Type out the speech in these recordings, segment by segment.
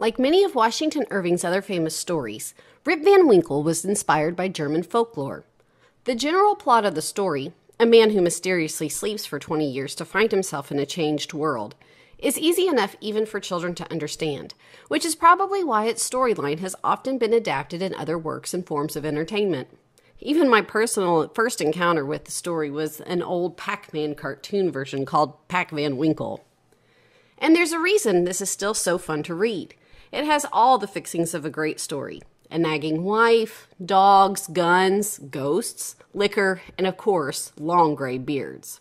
Like many of Washington Irving's other famous stories, Rip Van Winkle was inspired by German folklore. The general plot of the story, a man who mysteriously sleeps for 20 years to find himself in a changed world, is easy enough even for children to understand, which is probably why its storyline has often been adapted in other works and forms of entertainment. Even my personal first encounter with the story was an old Pac Man cartoon version called Pac Van Winkle. And there's a reason this is still so fun to read. It has all the fixings of a great story a nagging wife, dogs, guns, ghosts, liquor, and of course, long gray beards.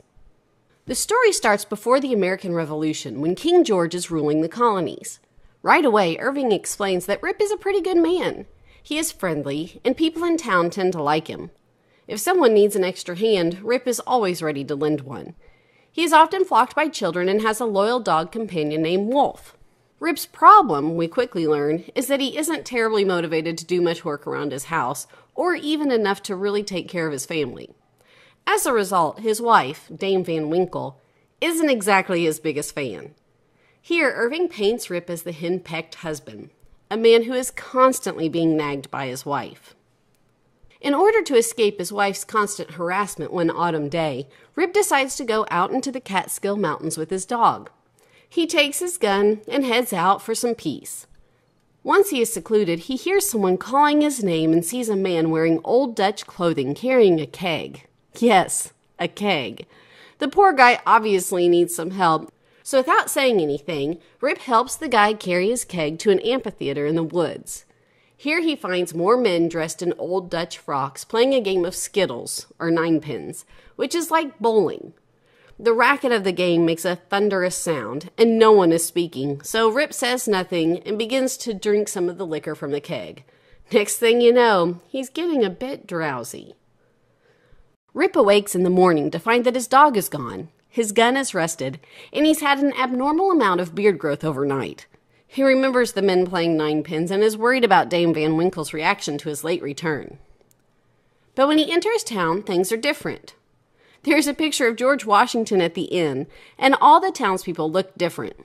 The story starts before the American Revolution when King George is ruling the colonies. Right away, Irving explains that Rip is a pretty good man. He is friendly, and people in town tend to like him. If someone needs an extra hand, Rip is always ready to lend one. He is often flocked by children and has a loyal dog companion named Wolf. Rip's problem, we quickly learn, is that he isn't terribly motivated to do much work around his house, or even enough to really take care of his family. As a result, his wife, Dame Van Winkle, isn't exactly his biggest fan. Here, Irving paints Rip as the henpecked husband, a man who is constantly being nagged by his wife. In order to escape his wife's constant harassment one autumn day, Rip decides to go out into the Catskill Mountains with his dog. He takes his gun and heads out for some peace. Once he is secluded, he hears someone calling his name and sees a man wearing old Dutch clothing carrying a keg. Yes, a keg. The poor guy obviously needs some help, so without saying anything, Rip helps the guy carry his keg to an amphitheater in the woods. Here he finds more men dressed in old Dutch frocks playing a game of skittles, or ninepins, which is like bowling, the racket of the game makes a thunderous sound, and no one is speaking, so Rip says nothing and begins to drink some of the liquor from the keg. Next thing you know, he's getting a bit drowsy. Rip awakes in the morning to find that his dog is gone, his gun is rusted, and he's had an abnormal amount of beard growth overnight. He remembers the men playing ninepins and is worried about Dame Van Winkle's reaction to his late return. But when he enters town, things are different. There's a picture of George Washington at the inn, and all the townspeople look different.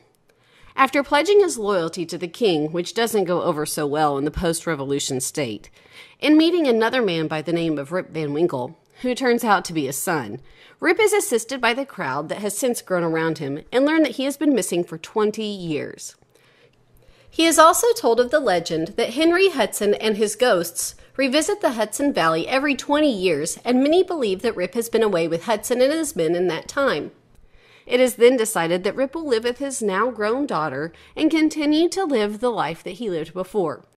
After pledging his loyalty to the king, which doesn't go over so well in the post revolution state, and meeting another man by the name of Rip Van Winkle, who turns out to be his son, Rip is assisted by the crowd that has since grown around him and learn that he has been missing for 20 years. He is also told of the legend that Henry Hudson and his ghosts revisit the Hudson Valley every 20 years, and many believe that Rip has been away with Hudson and his men in that time. It is then decided that Rip will live with his now grown daughter and continue to live the life that he lived before.